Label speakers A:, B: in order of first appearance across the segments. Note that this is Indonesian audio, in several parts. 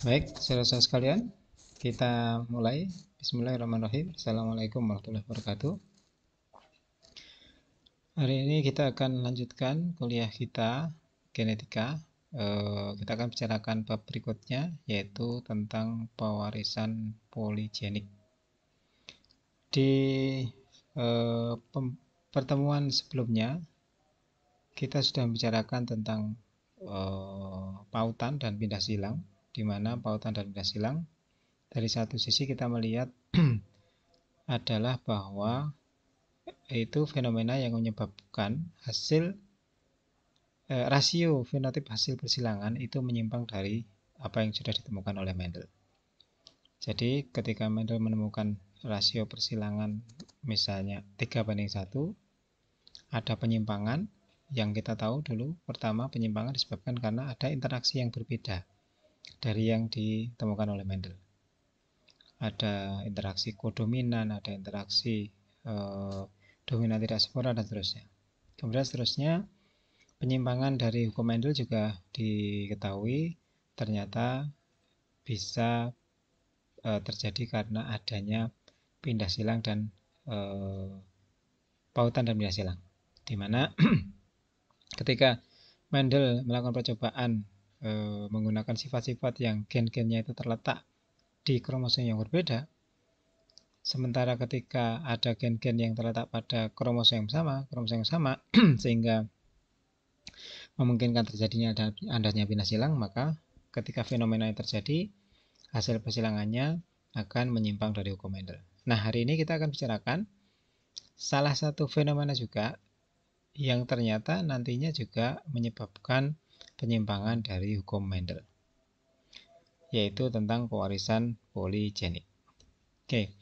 A: Baik, saudara-saudara sekalian, kita mulai. Bismillahirrahmanirrahim. Assalamualaikum warahmatullahi wabarakatuh. Hari ini kita akan lanjutkan kuliah kita genetika. Eh, kita akan bicarakan bab berikutnya yaitu tentang pewarisan poligenik. Di eh, pertemuan sebelumnya kita sudah membicarakan tentang eh, pautan dan pindah silang di mana pautan dan gas silang. Dari satu sisi kita melihat adalah bahwa itu fenomena yang menyebabkan hasil eh, rasio fenotip hasil persilangan itu menyimpang dari apa yang sudah ditemukan oleh Mendel. Jadi ketika Mendel menemukan rasio persilangan misalnya 3 banding 1 ada penyimpangan yang kita tahu dulu pertama penyimpangan disebabkan karena ada interaksi yang berbeda dari yang ditemukan oleh Mendel. Ada interaksi kodominan, ada interaksi eh, dominan tidak sempurna dan seterusnya. Kemudian seterusnya penyimpangan dari hukum Mendel juga diketahui ternyata bisa e, terjadi karena adanya pindah silang dan e, pautan dan pindah silang. Di mana ketika Mendel melakukan percobaan e, menggunakan sifat-sifat yang gen-gennya itu terletak di kromosom yang berbeda, sementara ketika ada gen-gen yang terletak pada kromosom yang sama, kromosom yang sama, sehingga memungkinkan terjadinya adanya pindah silang, maka ketika fenomena yang terjadi, hasil persilangannya akan menyimpang dari hukum Mendel. Nah, hari ini kita akan bicarakan salah satu fenomena juga yang ternyata nantinya juga menyebabkan penyimpangan dari hukum Mendel, yaitu tentang pewarisan poligenik. Oke,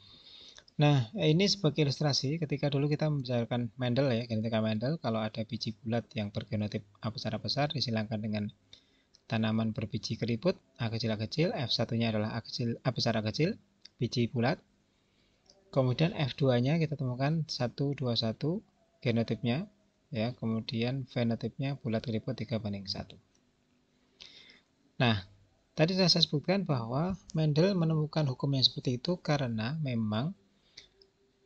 A: nah ini sebagai ilustrasi ketika dulu kita membicarakan Mendel ya, genetika Mendel, kalau ada biji bulat yang bergenotip A besar-besar disilangkan dengan tanaman berbiji keriput A kecil A kecil, F1-nya adalah A kecil A besar A kecil, biji bulat. Kemudian F2-nya kita temukan 121 genotipnya ya, kemudian fenotipnya bulat keriput 3 banding 1. Nah, tadi saya sebutkan bahwa Mendel menemukan hukum yang seperti itu karena memang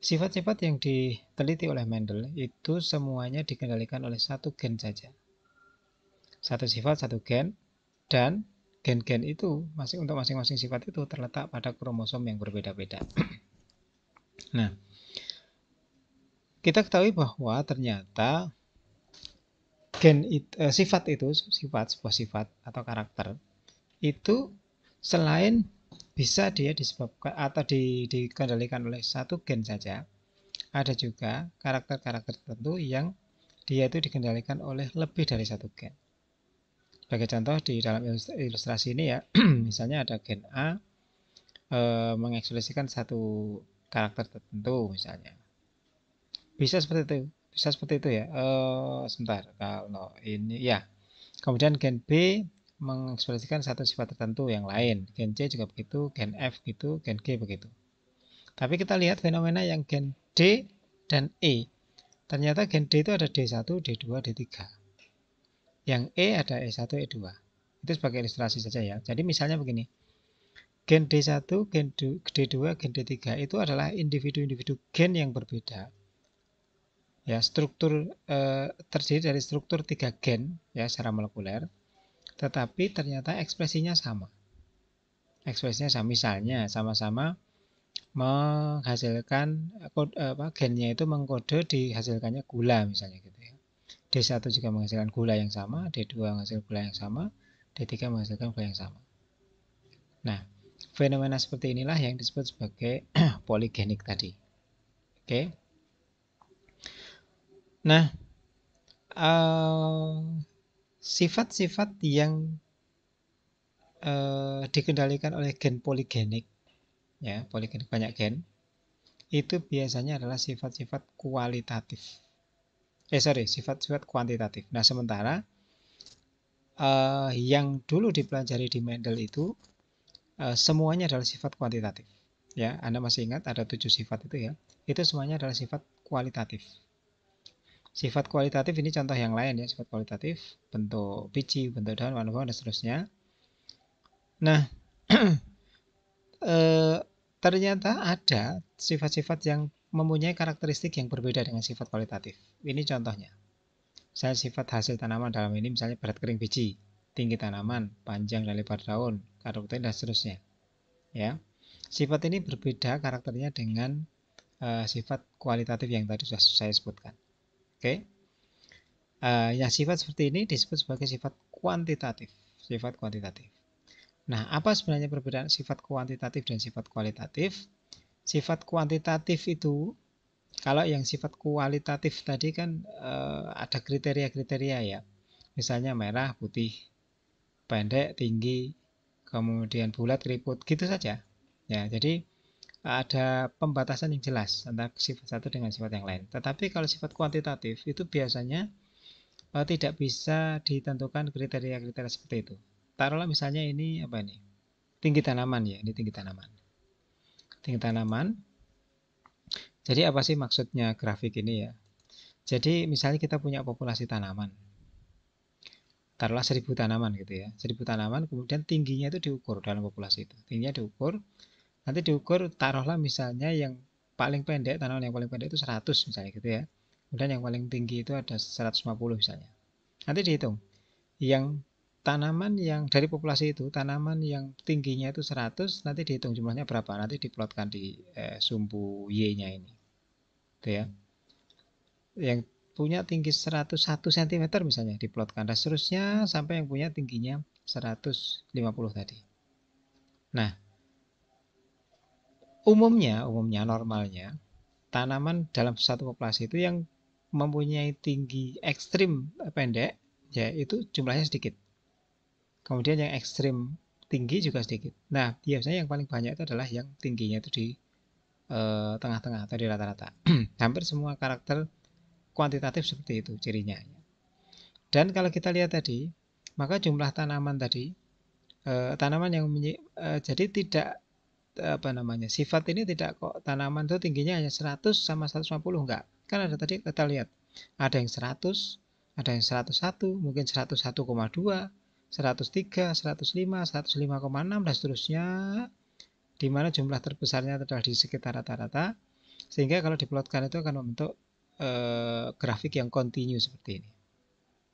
A: sifat-sifat yang diteliti oleh Mendel itu semuanya dikendalikan oleh satu gen saja. Satu sifat, satu gen, dan gen-gen itu masih untuk masing-masing sifat itu terletak pada kromosom yang berbeda-beda. nah, kita ketahui bahwa ternyata gen it, uh, sifat itu sifat sebuah sifat atau karakter itu selain bisa dia disebabkan atau di, dikendalikan oleh satu gen saja ada juga karakter-karakter tertentu yang dia itu dikendalikan oleh lebih dari satu gen sebagai contoh di dalam ilustrasi ini ya misalnya ada gen A e, mengekspresikan satu karakter tertentu misalnya bisa seperti itu bisa seperti itu ya uh, sebentar kalau ini ya kemudian gen B mengekspresikan satu sifat tertentu yang lain gen C juga begitu gen F gitu gen G begitu tapi kita lihat fenomena yang gen D dan E ternyata gen D itu ada D1 D2 D3 yang E ada E1 E2 itu sebagai ilustrasi saja ya jadi misalnya begini gen D1 gen D2 gen D3 itu adalah individu-individu gen yang berbeda ya struktur eh, terdiri dari struktur tiga gen ya secara molekuler tetapi ternyata ekspresinya sama ekspresinya sama misalnya sama-sama menghasilkan kode, eh, apa, gennya itu mengkode dihasilkannya gula misalnya gitu ya D1 juga menghasilkan gula yang sama D2 menghasilkan gula yang sama D3 menghasilkan gula yang sama nah fenomena seperti inilah yang disebut sebagai poligenik tadi oke okay? Nah, eh, sifat-sifat uh, yang uh, dikendalikan oleh gen poligenik, ya poligenik banyak gen, itu biasanya adalah sifat-sifat kualitatif. Eh sorry, sifat-sifat kuantitatif. Nah sementara uh, yang dulu dipelajari di Mendel itu uh, semuanya adalah sifat kuantitatif. Ya, Anda masih ingat ada tujuh sifat itu ya? Itu semuanya adalah sifat kualitatif. Sifat kualitatif ini contoh yang lain ya, sifat kualitatif, bentuk biji, bentuk daun, warna bawang, dan seterusnya. Nah, e, ternyata ada sifat-sifat yang mempunyai karakteristik yang berbeda dengan sifat kualitatif. Ini contohnya. saya sifat hasil tanaman dalam ini misalnya berat kering biji, tinggi tanaman, panjang dan lebar daun, karakter dan seterusnya. Ya. Sifat ini berbeda karakternya dengan e, sifat kualitatif yang tadi sudah saya sebutkan. Oke. Okay? Uh, eh, yang sifat seperti ini disebut sebagai sifat kuantitatif. Sifat kuantitatif. Nah, apa sebenarnya perbedaan sifat kuantitatif dan sifat kualitatif? Sifat kuantitatif itu, kalau yang sifat kualitatif tadi kan uh, ada kriteria-kriteria ya. Misalnya merah, putih, pendek, tinggi, kemudian bulat, keriput, gitu saja. Ya, jadi ada pembatasan yang jelas antara sifat satu dengan sifat yang lain. Tetapi kalau sifat kuantitatif itu biasanya uh, tidak bisa ditentukan kriteria-kriteria seperti itu. Taruhlah misalnya ini apa ini? Tinggi tanaman ya, ini tinggi tanaman. Tinggi tanaman. Jadi apa sih maksudnya grafik ini ya? Jadi misalnya kita punya populasi tanaman. Taruhlah seribu tanaman gitu ya. seribu tanaman kemudian tingginya itu diukur dalam populasi itu. Tingginya diukur nanti diukur taruhlah misalnya yang paling pendek tanaman yang paling pendek itu 100 misalnya gitu ya kemudian yang paling tinggi itu ada 150 misalnya nanti dihitung yang tanaman yang dari populasi itu tanaman yang tingginya itu 100 nanti dihitung jumlahnya berapa nanti diplotkan di eh, sumbu y-nya ini gitu ya yang punya tinggi 101 cm misalnya diplotkan dan seterusnya sampai yang punya tingginya 150 tadi nah umumnya umumnya normalnya tanaman dalam satu populasi itu yang mempunyai tinggi ekstrim pendek ya itu jumlahnya sedikit kemudian yang ekstrim tinggi juga sedikit nah biasanya yang paling banyak itu adalah yang tingginya itu di eh, tengah-tengah tadi atau di rata-rata hampir semua karakter kuantitatif seperti itu cirinya dan kalau kita lihat tadi maka jumlah tanaman tadi eh, tanaman yang eh, jadi tidak apa namanya sifat ini tidak kok tanaman itu tingginya hanya 100 sama 150 enggak kan ada tadi kita lihat ada yang 100 ada yang 101 mungkin 101,2 103 105 105,6 dan seterusnya di mana jumlah terbesarnya adalah di sekitar rata-rata sehingga kalau diplotkan itu akan membentuk e, grafik yang kontinu seperti ini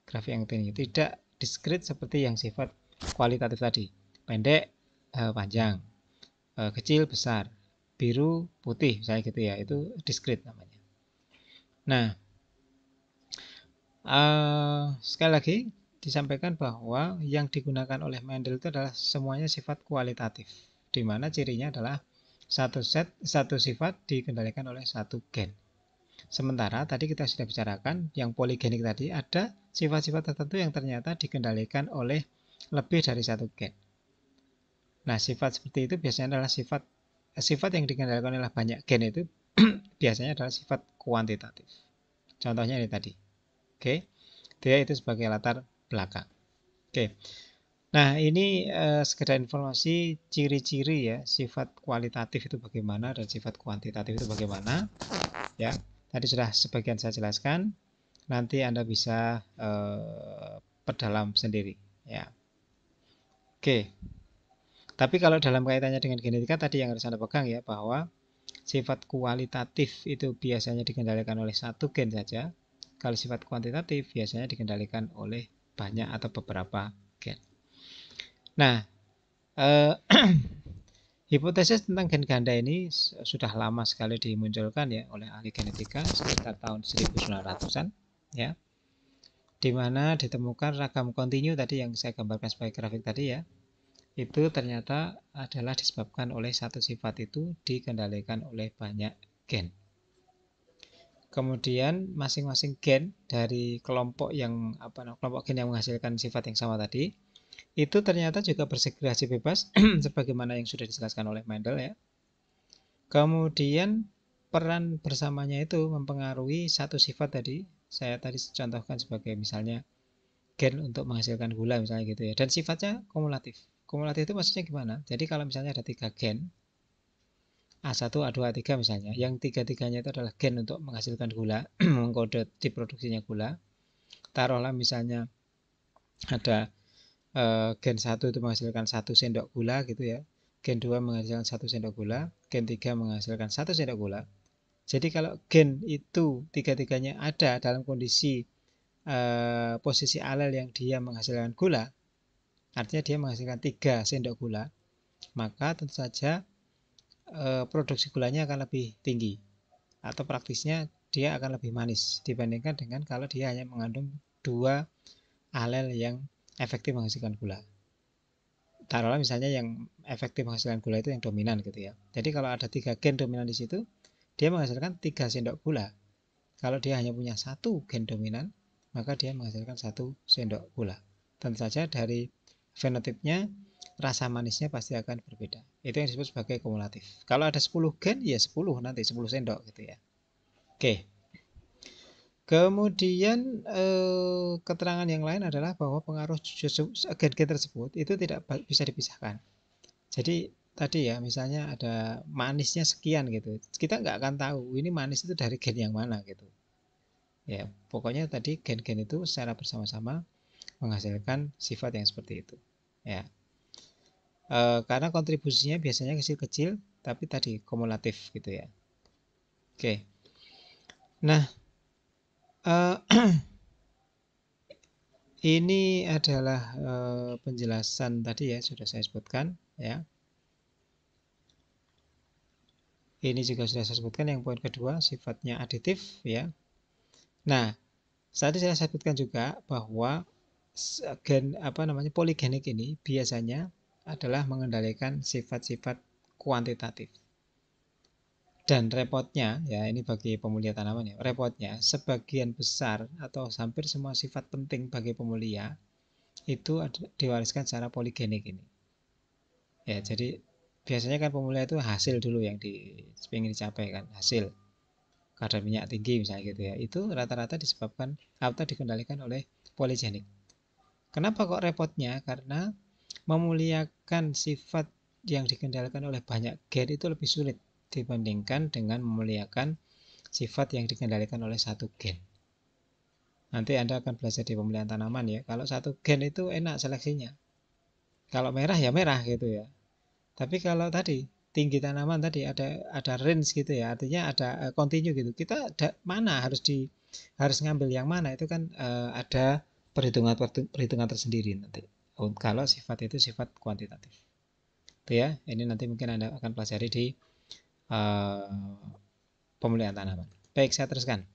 A: grafik yang ini tidak diskrit seperti yang sifat kualitatif tadi pendek e, panjang Eh, kecil besar, biru putih saya gitu ya, itu diskrit namanya. Nah, uh, sekali lagi disampaikan bahwa yang digunakan oleh Mendel itu adalah semuanya sifat kualitatif, di mana cirinya adalah satu set satu sifat dikendalikan oleh satu gen. Sementara tadi kita sudah bicarakan yang poligenik tadi ada sifat-sifat tertentu yang ternyata dikendalikan oleh lebih dari satu gen. Nah, sifat seperti itu biasanya adalah sifat eh, sifat yang dikendalikan oleh banyak gen itu biasanya adalah sifat kuantitatif. Contohnya ini tadi. Oke. Okay. Dia itu sebagai latar belakang. Oke. Okay. Nah, ini eh, sekedar informasi ciri-ciri ya sifat kualitatif itu bagaimana dan sifat kuantitatif itu bagaimana. Ya. Tadi sudah sebagian saya jelaskan. Nanti Anda bisa eh, perdalam sendiri, ya. Oke. Okay. Tapi kalau dalam kaitannya dengan genetika tadi yang harus Anda pegang ya bahwa sifat kualitatif itu biasanya dikendalikan oleh satu gen saja. Kalau sifat kuantitatif biasanya dikendalikan oleh banyak atau beberapa gen. Nah, eh, hipotesis tentang gen ganda ini sudah lama sekali dimunculkan ya oleh ahli genetika sekitar tahun 1900-an ya. Di mana ditemukan ragam kontinu tadi yang saya gambarkan sebagai grafik tadi ya, itu ternyata adalah disebabkan oleh satu sifat itu dikendalikan oleh banyak gen. Kemudian masing-masing gen dari kelompok yang apa kelompok gen yang menghasilkan sifat yang sama tadi itu ternyata juga bersegregasi bebas sebagaimana yang sudah dijelaskan oleh Mendel ya. Kemudian peran bersamanya itu mempengaruhi satu sifat tadi saya tadi contohkan sebagai misalnya gen untuk menghasilkan gula misalnya gitu ya dan sifatnya kumulatif Kumulatif itu maksudnya gimana? Jadi kalau misalnya ada tiga gen, A1, A2, A3 misalnya, yang tiga-tiganya itu adalah gen untuk menghasilkan gula, mengkode diproduksinya gula. Taruhlah misalnya ada e, gen 1 itu menghasilkan satu sendok gula gitu ya, gen 2 menghasilkan satu sendok gula, gen 3 menghasilkan satu sendok gula. Jadi kalau gen itu tiga-tiganya ada dalam kondisi e, posisi alel yang dia menghasilkan gula, artinya dia menghasilkan 3 sendok gula, maka tentu saja e, produksi gulanya akan lebih tinggi atau praktisnya dia akan lebih manis dibandingkan dengan kalau dia hanya mengandung dua alel yang efektif menghasilkan gula. Taruhlah misalnya yang efektif menghasilkan gula itu yang dominan gitu ya. Jadi kalau ada tiga gen dominan di situ, dia menghasilkan tiga sendok gula. Kalau dia hanya punya satu gen dominan, maka dia menghasilkan satu sendok gula. Tentu saja dari fenotipnya rasa manisnya pasti akan berbeda. Itu yang disebut sebagai kumulatif. Kalau ada 10 gen ya 10 nanti 10 sendok gitu ya. Oke. Kemudian eh, keterangan yang lain adalah bahwa pengaruh gen-gen tersebut itu tidak bisa dipisahkan. Jadi tadi ya misalnya ada manisnya sekian gitu. Kita nggak akan tahu ini manis itu dari gen yang mana gitu. Ya, pokoknya tadi gen-gen itu secara bersama-sama menghasilkan sifat yang seperti itu ya e, karena kontribusinya biasanya kecil-kecil tapi tadi kumulatif gitu ya oke nah e, ini adalah e, penjelasan tadi ya sudah saya sebutkan ya ini juga sudah saya sebutkan yang poin kedua sifatnya aditif ya nah tadi saya sebutkan juga bahwa gen apa namanya poligenik ini biasanya adalah mengendalikan sifat-sifat kuantitatif. Dan repotnya, ya ini bagi pemulia tanaman ya, repotnya sebagian besar atau hampir semua sifat penting bagi pemulia itu diwariskan secara poligenik ini. Ya, jadi biasanya kan pemulia itu hasil dulu yang di, ingin dicapai kan, hasil kadar minyak tinggi misalnya gitu ya. Itu rata-rata disebabkan atau dikendalikan oleh poligenik. Kenapa kok repotnya? Karena memuliakan sifat yang dikendalikan oleh banyak gen itu lebih sulit dibandingkan dengan memuliakan sifat yang dikendalikan oleh satu gen. Nanti Anda akan belajar di pemilihan tanaman ya. Kalau satu gen itu enak seleksinya. Kalau merah ya merah gitu ya. Tapi kalau tadi tinggi tanaman tadi ada ada range gitu ya. Artinya ada eh, continue gitu. Kita da, mana harus di harus ngambil yang mana itu kan uh, ada perhitungan perhitungan tersendiri nanti kalau sifat itu sifat kuantitatif itu ya ini nanti mungkin anda akan pelajari di uh, pemulihan tanaman baik saya teruskan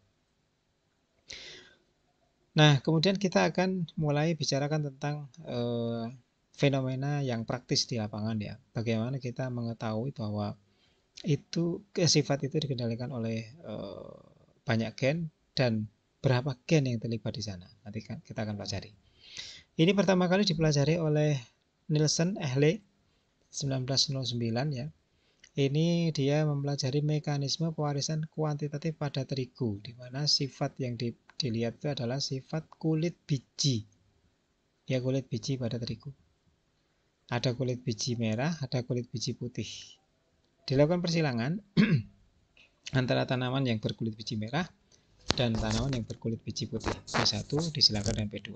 A: nah kemudian kita akan mulai bicarakan tentang uh, fenomena yang praktis di lapangan ya bagaimana kita mengetahui bahwa itu sifat itu dikendalikan oleh uh, banyak gen dan berapa gen yang terlibat di sana. Nanti kan kita akan pelajari. Ini pertama kali dipelajari oleh Nielsen Ehle 1909 ya. Ini dia mempelajari mekanisme pewarisan kuantitatif pada terigu, di mana sifat yang di, dilihat itu adalah sifat kulit biji. Ya kulit biji pada terigu. Ada kulit biji merah, ada kulit biji putih. Dilakukan persilangan antara tanaman yang berkulit biji merah dan tanaman yang berkulit biji putih. P1 disilakan dan P2.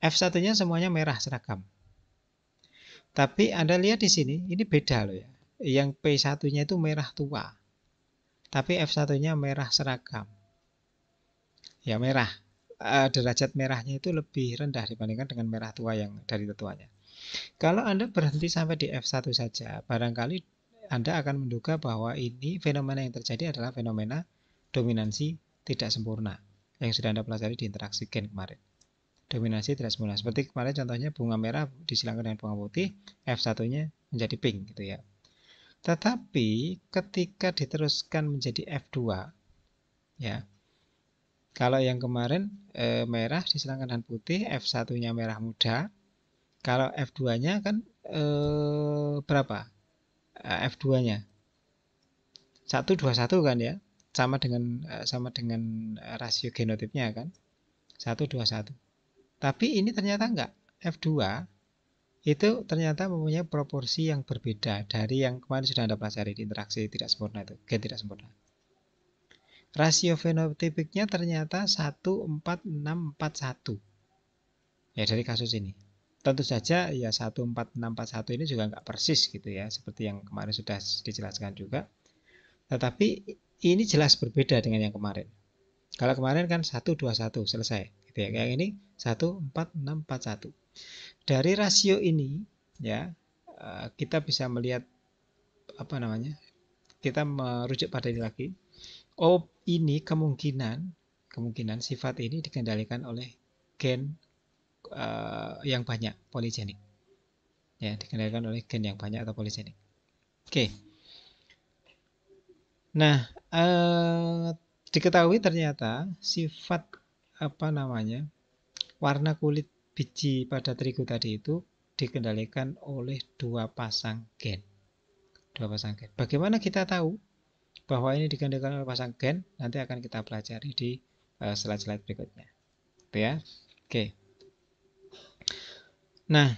A: F1-nya semuanya merah seragam. Tapi Anda lihat di sini, ini beda loh ya. Yang P1-nya itu merah tua. Tapi F1-nya merah seragam. Ya merah. Eh, derajat merahnya itu lebih rendah dibandingkan dengan merah tua yang dari tetuanya. Kalau Anda berhenti sampai di F1 saja, barangkali Anda akan menduga bahwa ini fenomena yang terjadi adalah fenomena dominansi tidak sempurna yang sudah Anda pelajari di interaksi gen kemarin. Dominasi tidak sempurna. Seperti kemarin contohnya bunga merah disilangkan dengan bunga putih, F1-nya menjadi pink gitu ya. Tetapi ketika diteruskan menjadi F2 ya. Kalau yang kemarin e, merah disilangkan dengan putih, F1-nya merah muda. Kalau F2-nya kan e, berapa? E, F2-nya. 121 kan ya sama dengan eh, sama dengan eh, rasio genotipnya kan 121 tapi ini ternyata enggak F2 itu ternyata mempunyai proporsi yang berbeda dari yang kemarin sudah Anda pelajari di interaksi tidak sempurna itu, gen tidak sempurna. Rasio fenotipiknya ternyata 14641. Ya dari kasus ini. Tentu saja ya 14641 ini juga enggak persis gitu ya, seperti yang kemarin sudah dijelaskan juga. Tetapi ini jelas berbeda dengan yang kemarin. Kalau kemarin kan satu selesai, gitu ya. Yang ini satu. Dari rasio ini ya, eh, kita bisa melihat apa namanya? Kita merujuk pada ini lagi. Oh ini kemungkinan kemungkinan sifat ini dikendalikan oleh gen uh, yang banyak poligenik. Ya, dikendalikan oleh gen yang banyak atau poligenik. Oke. Okay. Nah, eh, diketahui ternyata sifat, apa namanya, warna kulit biji pada terigu tadi itu dikendalikan oleh dua pasang gen, Dua pasang gen. Bagaimana kita tahu bahwa ini dikendalikan oleh pasang gen? Nanti akan kita pelajari di, eee, eh, slide-slide berikutnya, gitu ya. Oke. Nah,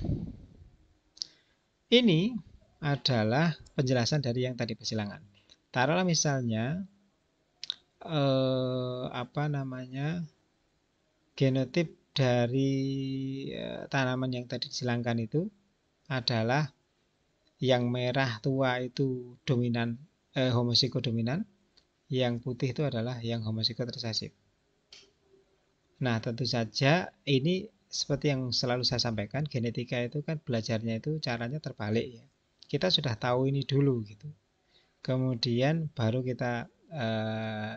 A: ini adalah penjelasan dari yang tadi persilangan taruhlah misalnya eh, apa namanya genotip dari eh, tanaman yang tadi disilangkan itu adalah yang merah tua itu dominan eh, dominan yang putih itu adalah yang homosiko resesif nah tentu saja ini seperti yang selalu saya sampaikan genetika itu kan belajarnya itu caranya terbalik ya kita sudah tahu ini dulu gitu kemudian baru kita uh, eh,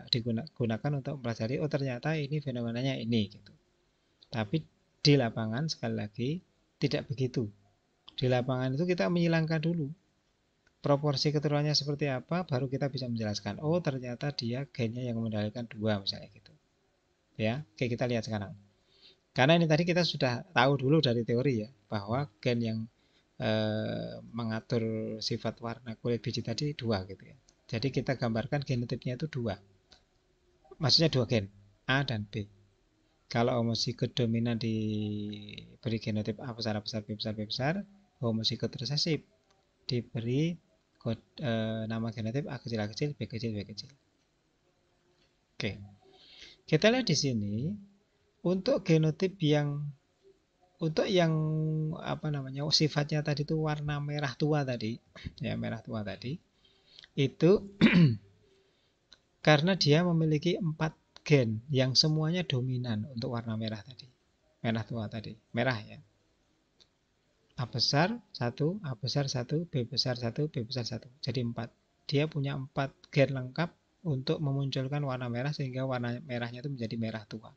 A: digunakan untuk mempelajari oh ternyata ini fenomenanya ini gitu tapi di lapangan sekali lagi tidak begitu di lapangan itu kita menyilangkan dulu proporsi keturunannya seperti apa baru kita bisa menjelaskan oh ternyata dia gennya yang mengendalikan dua misalnya gitu ya oke kita lihat sekarang karena ini tadi kita sudah tahu dulu dari teori ya bahwa gen yang Eh, mengatur sifat warna kulit biji tadi dua gitu ya. Jadi kita gambarkan genotipnya itu dua. Maksudnya dua gen, A dan B. Kalau homozigot dominan diberi genotip A besar A besar B besar B besar, homozigot resesif diberi kod, e, nama genotip A kecil A kecil B kecil B kecil. Oke. Kita lihat di sini untuk genotip yang untuk yang apa namanya sifatnya tadi itu warna merah tua tadi ya merah tua tadi itu karena dia memiliki empat gen yang semuanya dominan untuk warna merah tadi merah tua tadi merah ya a besar satu a besar satu b besar satu b besar satu jadi empat dia punya empat gen lengkap untuk memunculkan warna merah sehingga warna merahnya itu menjadi merah tua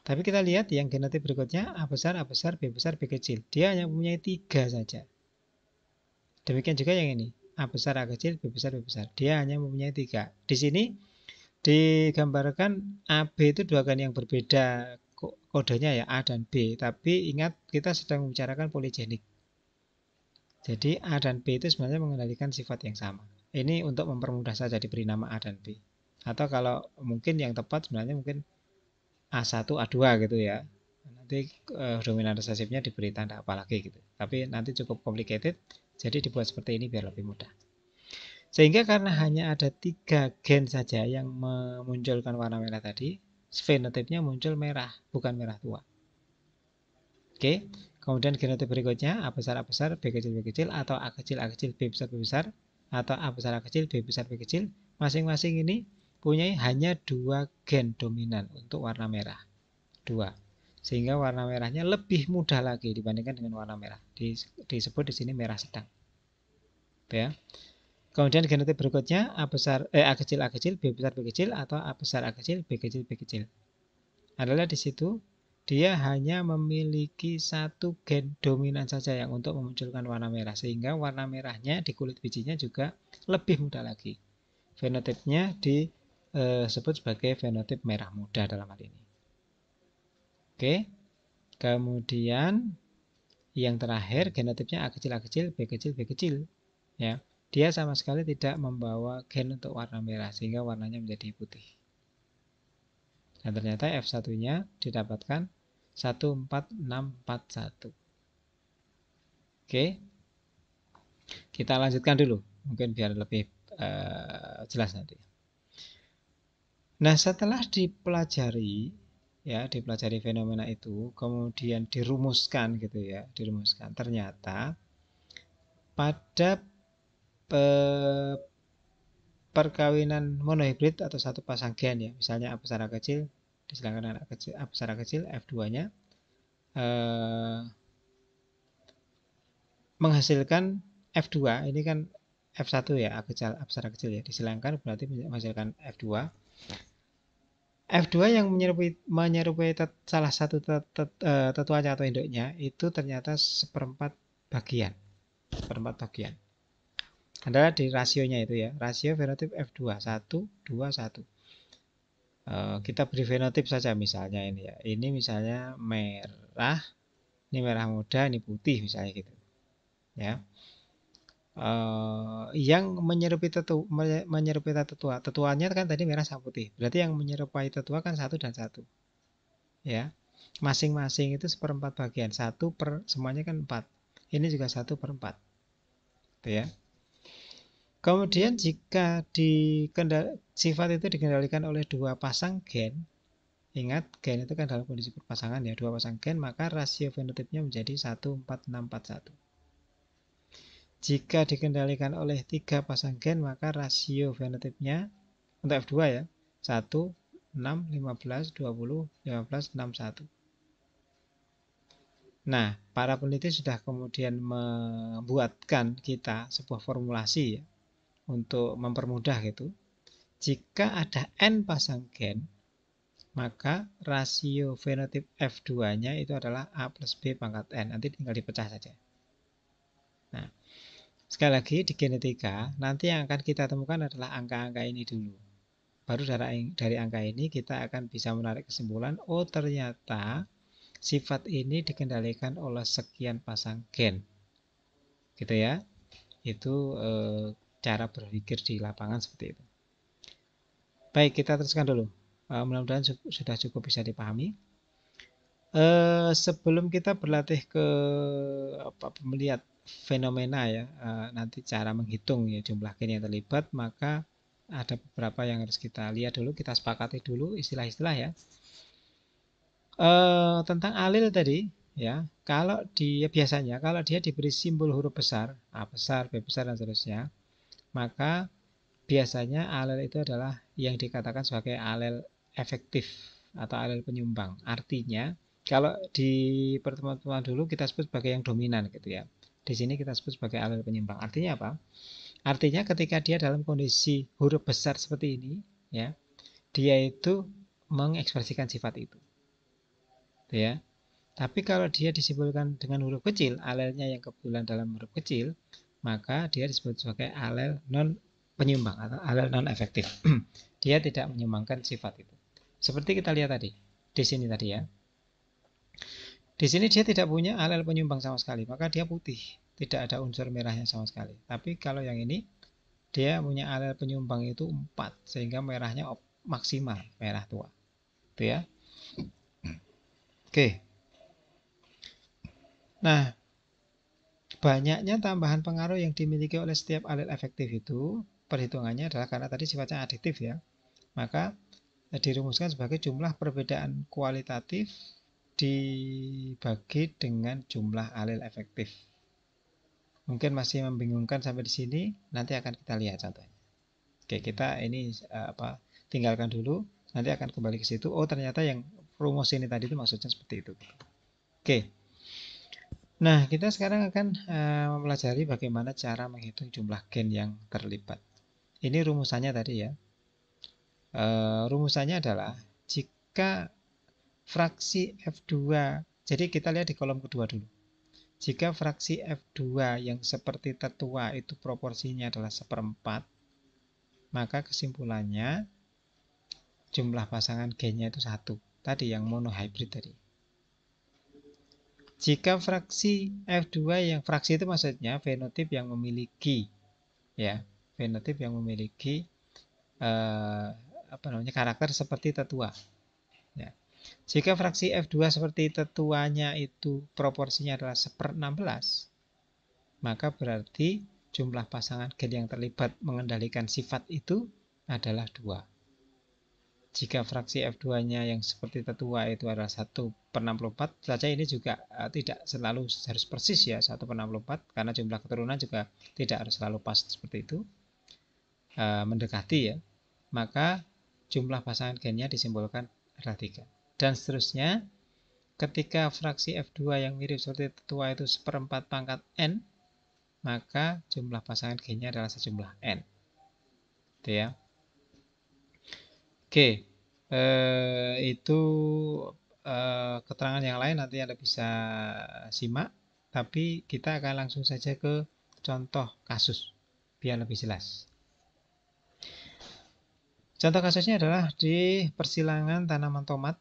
A: tapi kita lihat yang genetik berikutnya A besar, A besar, B besar, B kecil. Dia hanya mempunyai tiga saja. Demikian juga yang ini. A besar, A kecil, B besar, B besar. Dia hanya mempunyai tiga. Di sini digambarkan AB itu dua kali yang berbeda kodenya ya A dan B. Tapi ingat kita sedang membicarakan poligenik. Jadi A dan B itu sebenarnya mengendalikan sifat yang sama. Ini untuk mempermudah saja diberi nama A dan B. Atau kalau mungkin yang tepat sebenarnya mungkin A1 A2 gitu ya nanti uh, eh, dominan resesifnya diberi tanda apa lagi gitu tapi nanti cukup complicated jadi dibuat seperti ini biar lebih mudah sehingga karena hanya ada tiga gen saja yang memunculkan warna merah tadi fenotipnya muncul merah bukan merah tua oke kemudian genotip berikutnya A besar A besar B kecil B kecil atau A kecil A kecil B besar B besar atau A besar A kecil B besar B kecil masing-masing ini punya hanya dua gen dominan untuk warna merah. Dua. Sehingga warna merahnya lebih mudah lagi dibandingkan dengan warna merah. Disebut di sini merah sedang. Ya. Kemudian genetik berikutnya A besar eh A kecil A kecil, B besar B kecil atau A besar A kecil, B kecil B kecil. Adalah di situ dia hanya memiliki satu gen dominan saja yang untuk memunculkan warna merah sehingga warna merahnya di kulit bijinya juga lebih mudah lagi. Fenotipnya di Eh, sebut sebagai fenotip merah muda dalam hal ini. Oke. Kemudian yang terakhir genotipnya A kecil A kecil, B kecil B kecil. Ya. Dia sama sekali tidak membawa gen untuk warna merah sehingga warnanya menjadi putih. Dan ternyata F1-nya didapatkan 14641. Oke. Kita lanjutkan dulu, mungkin biar lebih uh, jelas nanti. Nah, setelah dipelajari ya, dipelajari fenomena itu, kemudian dirumuskan gitu ya, dirumuskan. Ternyata pada pe perkawinan monohibrid atau satu pasang gen ya, misalnya A kecil disilangkan anak kecil A kecil F2-nya eh, menghasilkan F2 ini kan F1 ya, A kecil ya, disilangkan berarti menghasilkan F2 F2 yang menyerupai, menyerupai tet, salah satu eh, tetua tet, uh, atau induknya itu ternyata seperempat bagian. Seperempat bagian. Adalah di rasionya itu ya. Rasio fenotip F2. 1, 2, 1. Uh, kita beri fenotip saja misalnya ini ya. Ini misalnya merah. Ini merah muda, ini putih misalnya gitu. Ya uh, yang menyerupai tetu menyerupai tetua tetuanya kan tadi merah sama putih berarti yang menyerupai tetua kan satu dan satu ya masing-masing itu seperempat bagian satu per semuanya kan empat ini juga satu per empat gitu ya Kemudian hmm. jika dikendal, sifat itu dikendalikan oleh dua pasang gen, ingat gen itu kan dalam kondisi perpasangan ya, dua pasang gen, maka rasio fenotipnya menjadi satu empat empat enam satu. Jika dikendalikan oleh tiga pasang gen, maka rasio fenotipnya untuk F2 ya, 1, 6, 15, 20, 15, 6, 1. Nah, para peneliti sudah kemudian membuatkan kita sebuah formulasi ya, untuk mempermudah gitu. Jika ada N pasang gen, maka rasio fenotip F2-nya itu adalah A plus B pangkat N. Nanti tinggal dipecah saja. Sekali lagi di genetika nanti yang akan kita temukan adalah angka-angka ini dulu. Baru dari, angka ini kita akan bisa menarik kesimpulan, oh ternyata sifat ini dikendalikan oleh sekian pasang gen. Gitu ya. Itu e, cara berpikir di lapangan seperti itu. Baik, kita teruskan dulu. E, Mudah-mudahan sudah cukup bisa dipahami. E, sebelum kita berlatih ke apa, melihat fenomena ya eh, nanti cara menghitung ya jumlah gen yang terlibat maka ada beberapa yang harus kita lihat dulu kita sepakati dulu istilah-istilah ya e, tentang alil tadi ya kalau dia biasanya kalau dia diberi simbol huruf besar a besar b besar dan seterusnya maka biasanya alel itu adalah yang dikatakan sebagai alel efektif atau alel penyumbang artinya kalau di pertemuan-pertemuan dulu kita sebut sebagai yang dominan gitu ya di sini kita sebut sebagai alel penyimpang. Artinya apa? Artinya ketika dia dalam kondisi huruf besar seperti ini, ya, dia itu mengekspresikan sifat itu. Gitu ya. Tapi kalau dia disimpulkan dengan huruf kecil, alelnya yang kebetulan dalam huruf kecil, maka dia disebut sebagai alel non penyumbang atau alel non efektif. dia tidak menyumbangkan sifat itu. Seperti kita lihat tadi, di sini tadi ya. Di sini dia tidak punya alel penyumbang sama sekali, maka dia putih tidak ada unsur merahnya sama sekali. Tapi kalau yang ini dia punya alel penyumbang itu 4 sehingga merahnya maksimal merah tua. Itu ya. Oke. Nah, banyaknya tambahan pengaruh yang dimiliki oleh setiap alel efektif itu perhitungannya adalah karena tadi sifatnya aditif ya. Maka eh, dirumuskan sebagai jumlah perbedaan kualitatif dibagi dengan jumlah alel efektif. Mungkin masih membingungkan sampai di sini, nanti akan kita lihat contohnya. Oke, kita ini eh, apa tinggalkan dulu, nanti akan kembali ke situ. Oh, ternyata yang rumus ini tadi itu maksudnya seperti itu. Oke. Nah, kita sekarang akan uh, mempelajari bagaimana cara menghitung jumlah gen yang terlibat. Ini rumusannya tadi ya. Uh, rumusannya adalah jika fraksi F2, jadi kita lihat di kolom kedua dulu jika fraksi F2 yang seperti tertua itu proporsinya adalah seperempat, maka kesimpulannya jumlah pasangan gennya itu satu. Tadi yang monohybrid tadi. Jika fraksi F2 yang fraksi itu maksudnya fenotip yang memiliki ya, fenotip yang memiliki eh, apa namanya karakter seperti tetua. Ya. Jika fraksi F2 seperti tetuanya itu proporsinya adalah 1 per 16, maka berarti jumlah pasangan gen yang terlibat mengendalikan sifat itu adalah 2. Jika fraksi F2-nya yang seperti tetua itu adalah 1 per 64, saja ini juga eh, tidak selalu harus persis ya 1 per 64, karena jumlah keturunan juga tidak harus selalu pas seperti itu, eh, mendekati ya, maka jumlah pasangan gennya disimbolkan adalah 3 dan seterusnya. Ketika fraksi F2 yang mirip seperti tetua itu seperempat pangkat N, maka jumlah pasangan G-nya adalah sejumlah N. Gitu ya. Oke, eh, itu eh, keterangan yang lain nanti Anda bisa simak. Tapi kita akan langsung saja ke contoh kasus, biar lebih jelas. Contoh kasusnya adalah di persilangan tanaman tomat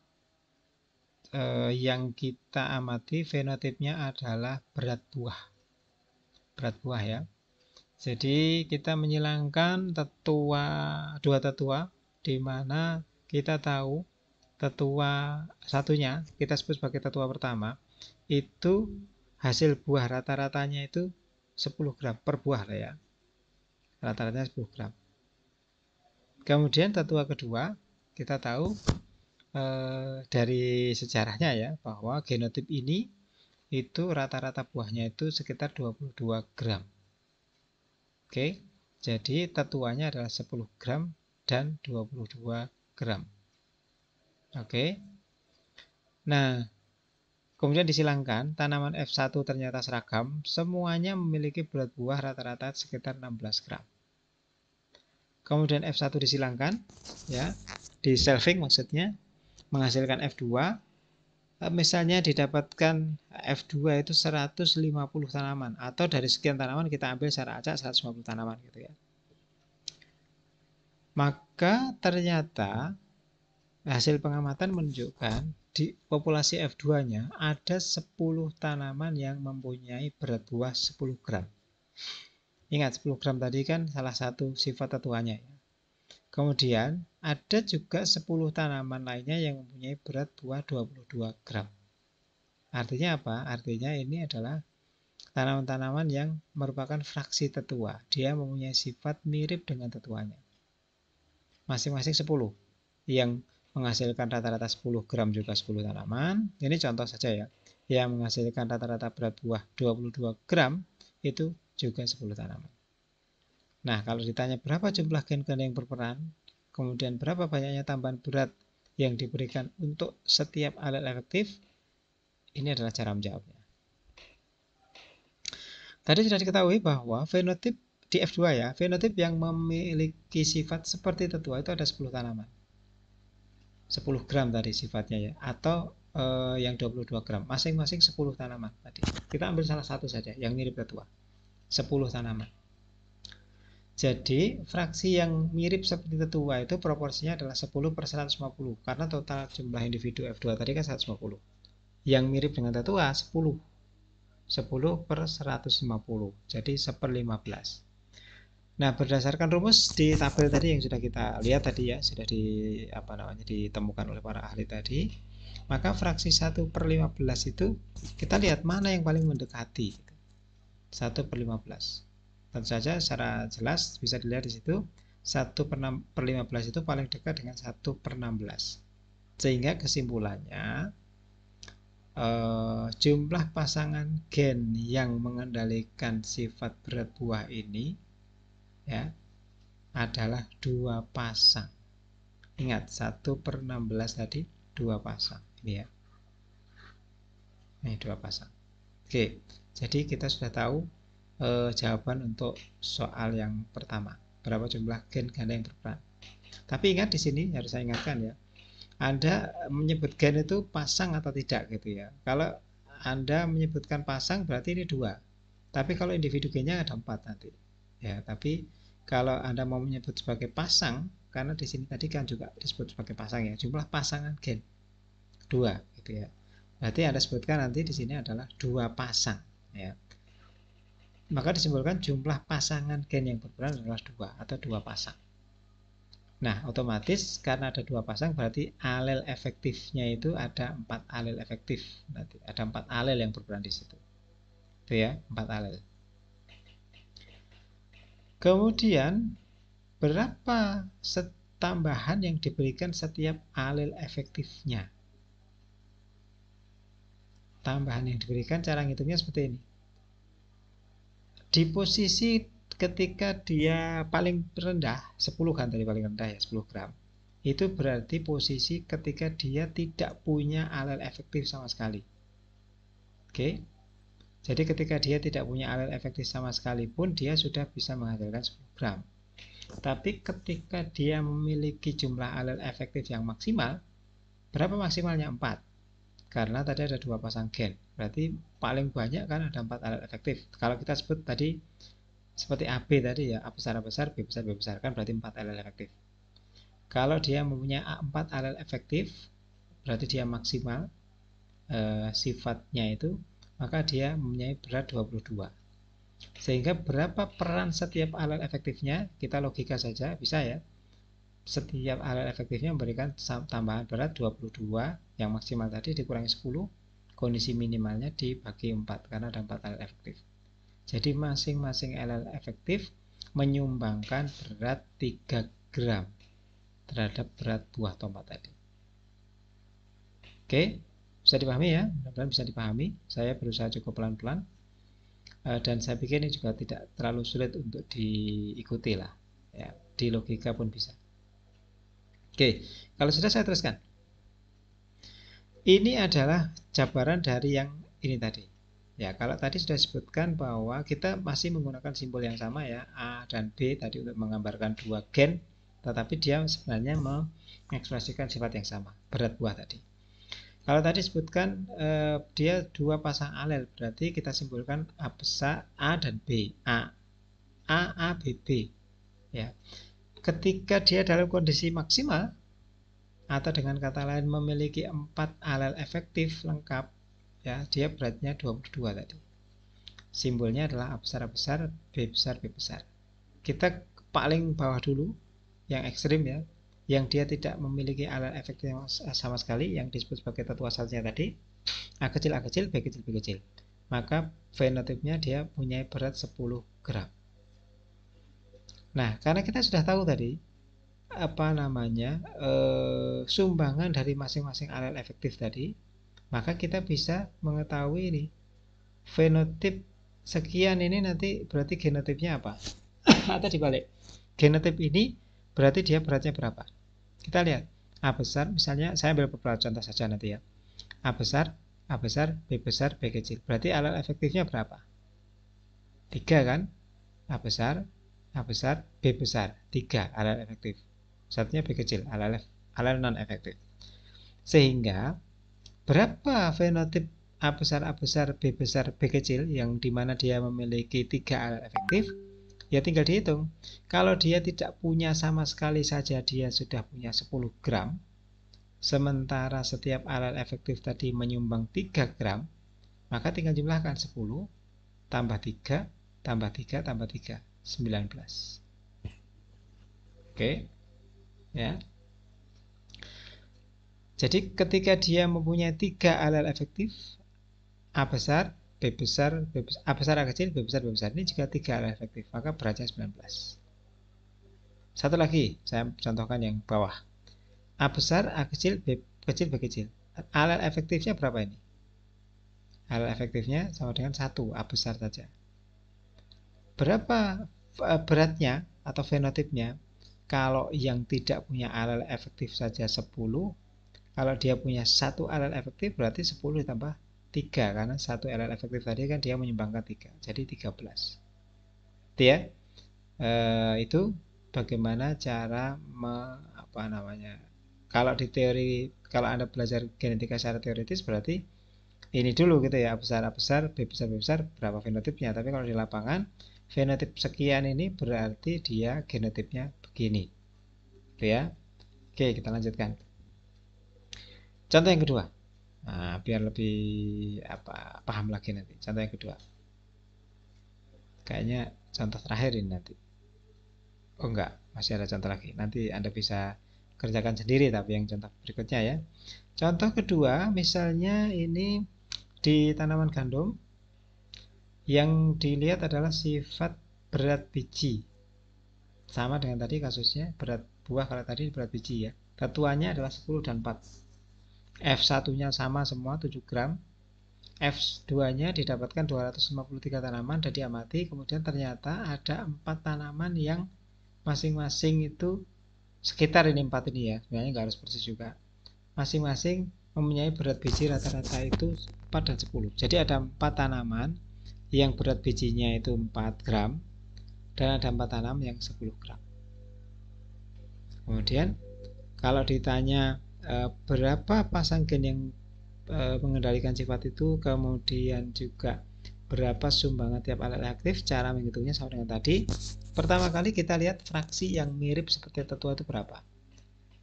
A: eh, yang kita amati fenotipnya adalah berat buah. Berat buah ya. Jadi kita menyilangkan tetua dua tetua di mana kita tahu tetua satunya kita sebut sebagai tetua pertama itu hasil buah rata-ratanya itu 10 gram per buah ya. Rata-ratanya 10 gram. Kemudian tetua kedua kita tahu Eh, dari sejarahnya ya bahwa genotip ini itu rata-rata buahnya itu sekitar 22 gram. Oke, jadi tetuanya adalah 10 gram dan 22 gram. Oke. Nah, kemudian disilangkan tanaman F1 ternyata seragam, semuanya memiliki berat buah rata-rata sekitar 16 gram. Kemudian F1 disilangkan ya, di selfing maksudnya menghasilkan F2 eh, misalnya didapatkan F2 itu 150 tanaman atau dari sekian tanaman kita ambil secara acak 150 tanaman gitu ya maka ternyata hasil pengamatan menunjukkan di populasi F2-nya ada 10 tanaman yang mempunyai berat buah 10 gram. Ingat 10 gram tadi kan salah satu sifat tetuannya. Ya. Kemudian ada juga 10 tanaman lainnya yang mempunyai berat buah 22 gram. Artinya apa? Artinya ini adalah tanaman-tanaman yang merupakan fraksi tetua. Dia mempunyai sifat mirip dengan tetuanya. Masing-masing 10. Yang menghasilkan rata-rata 10 gram juga 10 tanaman. Ini contoh saja ya. Yang menghasilkan rata-rata berat buah 22 gram itu juga 10 tanaman. Nah, kalau ditanya berapa jumlah gen-gen yang berperan, kemudian berapa banyaknya tambahan berat yang diberikan untuk setiap alat elektif, ini adalah cara menjawabnya. Tadi sudah diketahui bahwa fenotip di F2 ya, fenotip yang memiliki sifat seperti tetua itu ada 10 tanaman. 10 gram tadi sifatnya ya, atau eh, yang 22 gram, masing-masing 10 tanaman tadi. Kita ambil salah satu saja, yang mirip tetua. 10 tanaman. Jadi fraksi yang mirip seperti tetua itu proporsinya adalah 10 per 150 karena total jumlah individu F2 tadi kan 150. Yang mirip dengan tetua 10. 10 per 150 jadi 1 per 15. Nah berdasarkan rumus di tabel tadi yang sudah kita lihat tadi ya sudah di apa namanya ditemukan oleh para ahli tadi maka fraksi 1 per 15 itu kita lihat mana yang paling mendekati 1 gitu. per 15 Tentu saja secara jelas bisa dilihat di situ 1 per 15 itu paling dekat dengan 1 per 16. Sehingga kesimpulannya eh, jumlah pasangan gen yang mengendalikan sifat berat buah ini ya adalah dua pasang. Ingat 1 per 16 tadi dua pasang ini ya. Ini dua pasang. Oke, jadi kita sudah tahu e, jawaban untuk soal yang pertama. Berapa jumlah gen ganda yang berperan? Tapi ingat di sini harus saya ingatkan ya. Anda menyebut gen itu pasang atau tidak gitu ya. Kalau Anda menyebutkan pasang berarti ini dua. Tapi kalau individu gennya ada empat nanti. Ya, tapi kalau Anda mau menyebut sebagai pasang, karena di sini tadi kan juga disebut sebagai pasang ya, jumlah pasangan gen dua gitu ya. Berarti Anda sebutkan nanti di sini adalah dua pasang ya maka disimpulkan jumlah pasangan gen yang berperan adalah dua atau dua pasang. Nah, otomatis karena ada dua pasang berarti alel efektifnya itu ada empat alel efektif. Berarti ada empat alel yang berperan di situ. Itu ya, empat alel. Kemudian berapa tambahan yang diberikan setiap alel efektifnya? Tambahan yang diberikan cara ngitungnya seperti ini di posisi ketika dia paling rendah 10 kan tadi paling rendah ya 10 gram itu berarti posisi ketika dia tidak punya alel efektif sama sekali oke okay? jadi ketika dia tidak punya alel efektif sama sekali pun dia sudah bisa menghasilkan 10 gram tapi ketika dia memiliki jumlah alel efektif yang maksimal berapa maksimalnya 4 karena tadi ada dua pasang gen. Berarti paling banyak kan ada empat alat efektif. Kalau kita sebut tadi seperti AB tadi ya, A besar A besar, B besar B besar kan berarti empat alat efektif. Kalau dia mempunyai empat alat efektif, berarti dia maksimal e, sifatnya itu, maka dia mempunyai berat 22. Sehingga berapa peran setiap alat efektifnya, kita logika saja bisa ya setiap alat efektifnya memberikan tambahan berat 22 yang maksimal tadi dikurangi 10 kondisi minimalnya dibagi 4 karena ada 4 alat efektif jadi masing-masing alat efektif menyumbangkan berat 3 gram terhadap berat buah tomat tadi oke bisa dipahami ya mudah-mudahan bisa dipahami saya berusaha cukup pelan-pelan eh, dan saya pikir ini juga tidak terlalu sulit untuk diikuti lah ya di logika pun bisa Oke, kalau sudah saya teruskan. Ini adalah jabaran dari yang ini tadi. Ya, kalau tadi sudah sebutkan bahwa kita masih menggunakan simbol yang sama ya, A dan B tadi untuk menggambarkan dua gen, tetapi dia sebenarnya mengekspresikan sifat yang sama, berat buah tadi. Kalau tadi sebutkan eh, dia dua pasang alel, berarti kita simpulkan A besar A dan B, A, A, A, B, B. Ya ketika dia dalam kondisi maksimal atau dengan kata lain memiliki empat alel efektif lengkap ya dia beratnya 22 tadi simbolnya adalah A besar A besar B besar B besar kita paling bawah dulu yang ekstrim ya yang dia tidak memiliki alel efektif sama sekali yang disebut sebagai tatu asalnya tadi A kecil A kecil B kecil B kecil maka fenotipnya dia punya berat 10 gram Nah, karena kita sudah tahu tadi apa namanya e, sumbangan dari masing-masing alat efektif tadi, maka kita bisa mengetahui ini fenotip sekian ini nanti berarti genotipnya apa? Atau dibalik, genotip ini berarti dia beratnya berapa? Kita lihat A besar, misalnya saya ambil beberapa contoh saja nanti ya. A besar, A besar, B besar, B kecil. Berarti alat efektifnya berapa? Tiga kan? A besar, A besar, B besar. 3. Alel efektif. Satunya B kecil, alel, non efektif. Sehingga berapa fenotip A besar, A besar, B besar, B kecil yang dimana dia memiliki 3 alel efektif? Ya tinggal dihitung. Kalau dia tidak punya sama sekali saja dia sudah punya 10 gram, sementara setiap alel efektif tadi menyumbang 3 gram, maka tinggal jumlahkan 10 tambah 3 tambah 3 tambah 3 19. Oke. Okay. Ya. Jadi ketika dia mempunyai tiga alel efektif A besar, B besar, B besar, A besar, A kecil, B besar, B besar. Ini juga tiga alel efektif, maka beratnya 19. Satu lagi, saya contohkan yang bawah. A besar, A kecil, B kecil, B kecil. Alel efektifnya berapa ini? Alel efektifnya sama dengan satu A besar saja. Berapa Eh, beratnya atau fenotipnya kalau yang tidak punya alel efektif saja 10 kalau dia punya satu alel efektif berarti 10 ditambah 3 karena satu alel efektif tadi kan dia menyumbangkan 3 jadi 13 itu ya e, itu bagaimana cara me, apa namanya kalau di teori kalau anda belajar genetika secara teoritis berarti ini dulu gitu ya besar besar B besar B besar berapa fenotipnya tapi kalau di lapangan Fenotip sekian ini berarti dia genotipnya begini. Gitu ya. Oke, kita lanjutkan. Contoh yang kedua. Nah, biar lebih apa paham lagi nanti. Contoh yang kedua. Kayaknya contoh terakhir ini nanti. Oh enggak, masih ada contoh lagi. Nanti Anda bisa kerjakan sendiri tapi yang contoh berikutnya ya. Contoh kedua misalnya ini di tanaman gandum yang dilihat adalah sifat berat biji sama dengan tadi kasusnya berat buah kalau tadi berat biji ya ketuanya adalah 10 dan 4 F1 nya sama semua 7 gram F2 nya didapatkan 253 tanaman dan diamati kemudian ternyata ada 4 tanaman yang masing-masing itu sekitar ini 4 ini ya sebenarnya nggak harus persis juga masing-masing mempunyai berat biji rata-rata itu 4 dan 10 jadi ada 4 tanaman yang berat bijinya itu 4 gram dan ada empat tanam yang 10 gram kemudian kalau ditanya e, berapa pasang gen yang e, mengendalikan sifat itu kemudian juga berapa sumbangan tiap alat aktif cara menghitungnya sama dengan tadi pertama kali kita lihat fraksi yang mirip seperti tetua itu berapa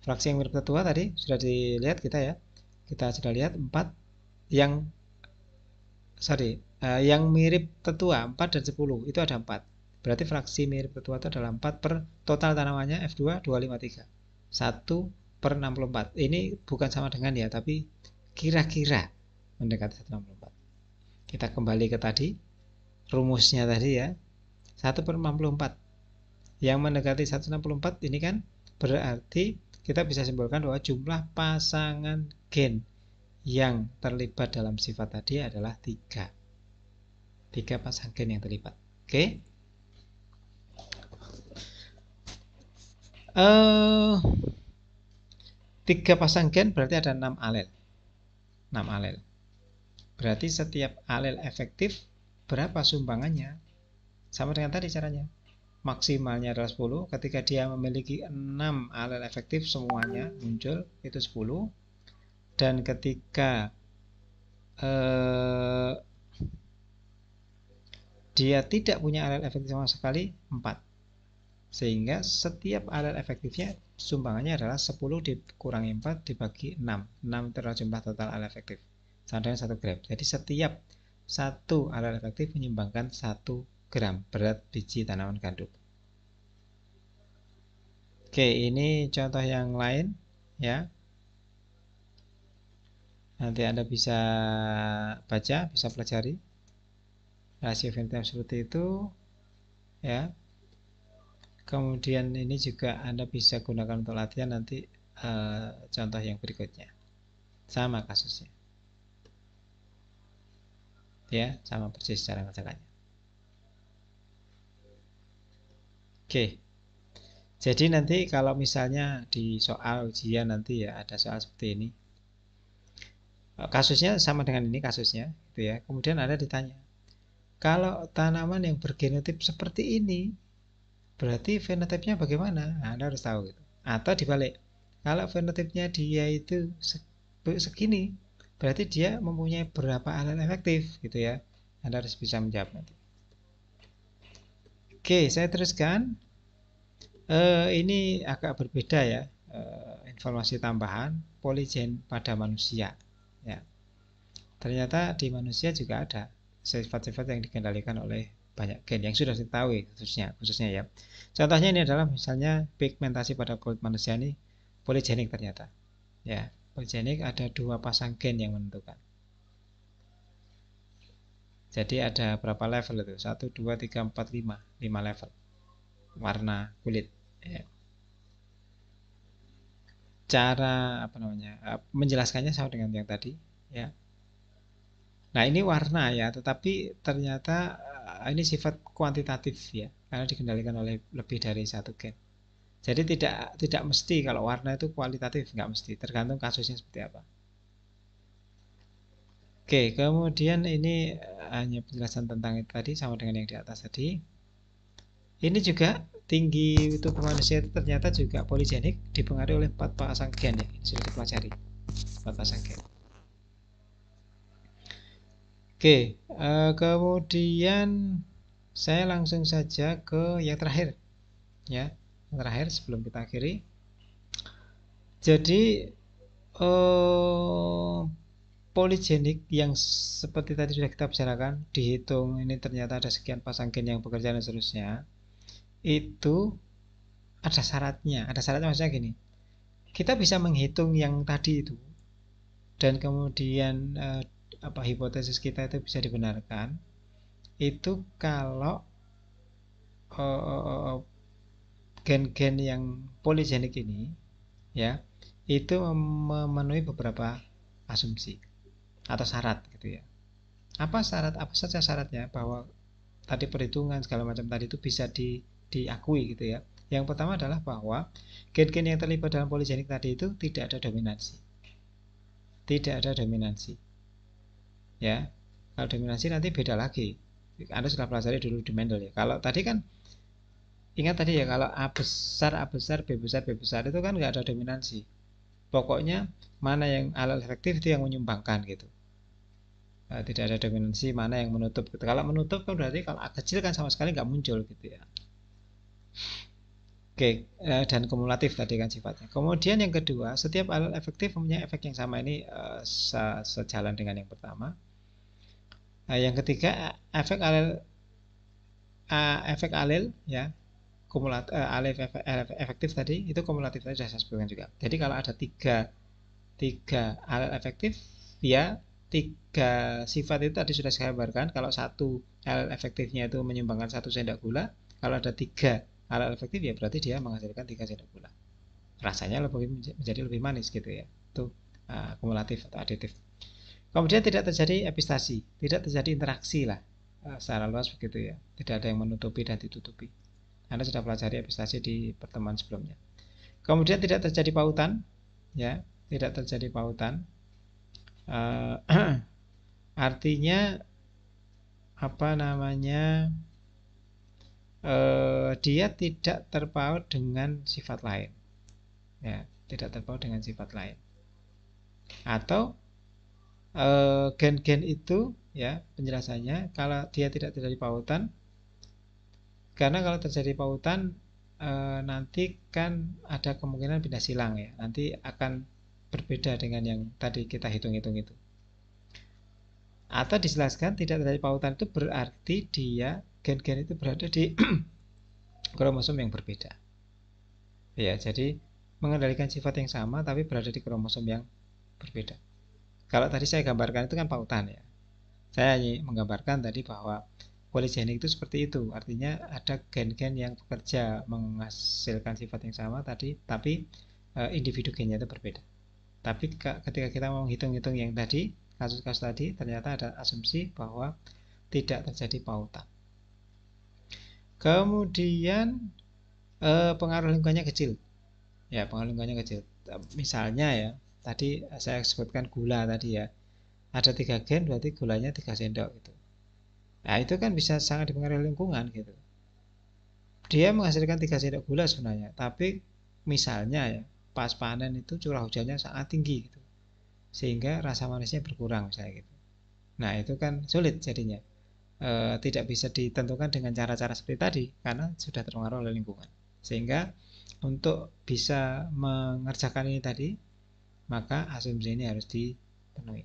A: fraksi yang mirip tetua tadi sudah dilihat kita ya kita sudah lihat 4 yang sorry Eh, yang mirip tetua 4 dan 10 itu ada 4 berarti fraksi mirip tetua itu adalah 4 per total tanamannya F2 253 1 per 64 ini bukan sama dengan ya tapi kira-kira mendekati 164 kita kembali ke tadi rumusnya tadi ya 1 per 64 yang mendekati 164 ini kan berarti kita bisa simpulkan bahwa jumlah pasangan gen yang terlibat dalam sifat tadi adalah 3 tiga pasang gen yang terlibat oke okay? uh, eh, tiga pasang gen berarti ada enam alel enam alel berarti setiap alel efektif berapa sumbangannya sama dengan tadi caranya maksimalnya adalah 10 ketika dia memiliki 6 alel efektif semuanya muncul itu 10 dan ketika eh, dia tidak punya alat efektif sama sekali 4 sehingga setiap alat efektifnya sumbangannya adalah 10 dikurangi 4 dibagi 6 6 adalah jumlah total alat efektif standarnya 1 gram jadi setiap satu alat efektif menyumbangkan 1 gram berat biji tanaman gandum oke ini contoh yang lain ya nanti Anda bisa baca, bisa pelajari rasio ventil seperti itu ya kemudian ini juga Anda bisa gunakan untuk latihan nanti e, contoh yang berikutnya sama kasusnya ya sama persis cara ngerjakannya oke jadi nanti kalau misalnya di soal ujian nanti ya ada soal seperti ini kasusnya sama dengan ini kasusnya gitu ya kemudian ada ditanya kalau tanaman yang bergenotip seperti ini, berarti fenotipnya bagaimana? Nah, anda harus tahu gitu. Atau dibalik, kalau fenotipnya dia itu segini, berarti dia mempunyai berapa alat efektif gitu ya. Anda harus bisa menjawab nanti. Oke, saya teruskan. Uh, ini agak berbeda ya uh, informasi tambahan poligen pada manusia ya ternyata di manusia juga ada sifat-sifat yang dikendalikan oleh banyak gen yang sudah diketahui khususnya khususnya ya. Contohnya ini adalah misalnya pigmentasi pada kulit manusia ini poligenik ternyata. Ya, poligenik ada dua pasang gen yang menentukan. Jadi ada berapa level itu? satu dua tiga empat lima lima level warna kulit ya. Cara apa namanya? Eh, menjelaskannya sama dengan yang tadi ya. Nah, ini warna ya, tetapi ternyata eh, ini sifat kuantitatif ya, karena dikendalikan oleh lebih dari satu gen. Jadi tidak tidak mesti kalau warna itu kualitatif, nggak mesti, tergantung kasusnya seperti apa. Oke, kemudian ini eh, hanya penjelasan tentang itu tadi sama dengan yang di atas tadi. Ini juga tinggi tubuh manusia itu ternyata juga poligenik dipengaruhi oleh empat pasang gen ya, sudah dipelajari empat pasang gen. Oke, uh, kemudian saya langsung saja ke yang terakhir, ya, yang terakhir sebelum kita akhiri. Jadi uh, poligenik yang seperti tadi sudah kita bicarakan, dihitung ini ternyata ada sekian pasang gen yang bekerja dan seterusnya, itu ada syaratnya. Ada syaratnya maksudnya gini, kita bisa menghitung yang tadi itu dan kemudian uh, apa hipotesis kita itu bisa dibenarkan itu kalau eh, eh, eh, gen-gen yang poligenik ini ya itu memenuhi beberapa asumsi atau syarat gitu ya apa syarat apa saja syaratnya bahwa tadi perhitungan segala macam tadi itu bisa di, diakui gitu ya yang pertama adalah bahwa gen-gen yang terlibat dalam poligenik tadi itu tidak ada dominasi tidak ada dominasi ya kalau dominasi nanti beda lagi anda sudah pelajari dulu di Mendel ya kalau tadi kan ingat tadi ya kalau a besar a besar b besar b besar itu kan nggak ada dominansi pokoknya mana yang alat efektif itu yang menyumbangkan gitu nah, tidak ada dominansi mana yang menutup gitu. kalau menutup kan berarti kalau a kecil kan sama sekali nggak muncul gitu ya Oke, okay, eh, dan kumulatif tadi kan sifatnya. Kemudian yang kedua, setiap alat efektif mempunyai efek yang sama ini uh, sejalan dengan yang pertama. Nah, yang ketiga efek alel uh, efek alel ya kumulat uh, efektif tadi itu kumulatif tadi sudah saya sebutkan juga. Jadi kalau ada tiga tiga alel efektif ya tiga sifat itu tadi sudah saya gambarkan kalau satu alel efektifnya itu menyumbangkan satu sendok gula kalau ada tiga alel efektif ya berarti dia menghasilkan tiga sendok gula rasanya lebih menjadi lebih manis gitu ya itu uh, kumulatif atau aditif Kemudian tidak terjadi epistasi, tidak terjadi interaksi lah eh, secara luas begitu ya. Tidak ada yang menutupi dan ditutupi. Anda sudah pelajari epistasi di pertemuan sebelumnya. Kemudian tidak terjadi pautan, ya, tidak terjadi pautan. Uh, artinya apa namanya? Uh, dia tidak terpaut dengan sifat lain, ya, tidak terpaut dengan sifat lain. Atau Eh, gen-gen itu ya penjelasannya kalau dia tidak terjadi pautan karena kalau terjadi pautan e, nanti kan ada kemungkinan pindah silang ya nanti akan berbeda dengan yang tadi kita hitung-hitung itu atau dijelaskan tidak terjadi pautan itu berarti dia gen-gen itu berada di kromosom yang berbeda ya jadi mengendalikan sifat yang sama tapi berada di kromosom yang berbeda kalau tadi saya gambarkan itu kan pautan ya. Saya hanya menggambarkan tadi bahwa poligenik itu seperti itu. Artinya ada gen-gen yang bekerja menghasilkan sifat yang sama tadi, tapi eh, individu gennya itu berbeda. Tapi ketika kita mau menghitung hitung yang tadi, kasus-kasus tadi, ternyata ada asumsi bahwa tidak terjadi pautan. Kemudian eh, pengaruh lingkungannya kecil. Ya, pengaruh lingkungannya kecil. Misalnya ya, tadi eh, saya sebutkan gula tadi ya ada tiga gen berarti gulanya tiga sendok gitu nah itu kan bisa sangat dipengaruhi lingkungan gitu dia menghasilkan tiga sendok gula sebenarnya tapi misalnya ya pas panen itu curah hujannya sangat tinggi gitu sehingga rasa manisnya berkurang misalnya gitu nah itu kan sulit jadinya e, tidak bisa ditentukan dengan cara-cara seperti tadi karena sudah terpengaruh oleh lingkungan sehingga untuk bisa mengerjakan ini tadi maka asumsi ini harus dipenuhi.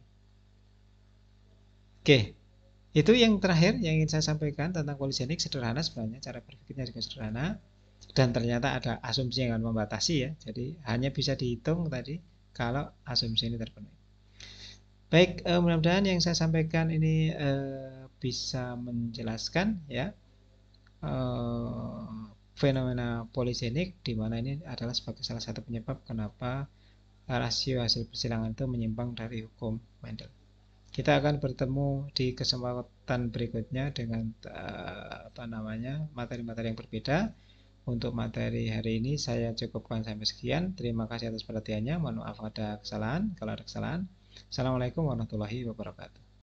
A: Oke, itu yang terakhir yang ingin saya sampaikan tentang polisenik sederhana sebenarnya cara berpikirnya juga sederhana dan ternyata ada asumsi yang akan membatasi ya, jadi hanya bisa dihitung tadi kalau asumsi ini terpenuhi. Baik, eh, mudah-mudahan yang saya sampaikan ini eh, bisa menjelaskan ya eh, fenomena polisenik di mana ini adalah sebagai salah satu penyebab kenapa rasio hasil persilangan itu menyimpang dari hukum Mendel. Kita akan bertemu di kesempatan berikutnya dengan uh, apa namanya materi-materi yang berbeda. Untuk materi hari ini saya cukupkan sampai sekian. Terima kasih atas perhatiannya. Mohon maaf ada kesalahan kalau ada kesalahan. Assalamualaikum warahmatullahi wabarakatuh.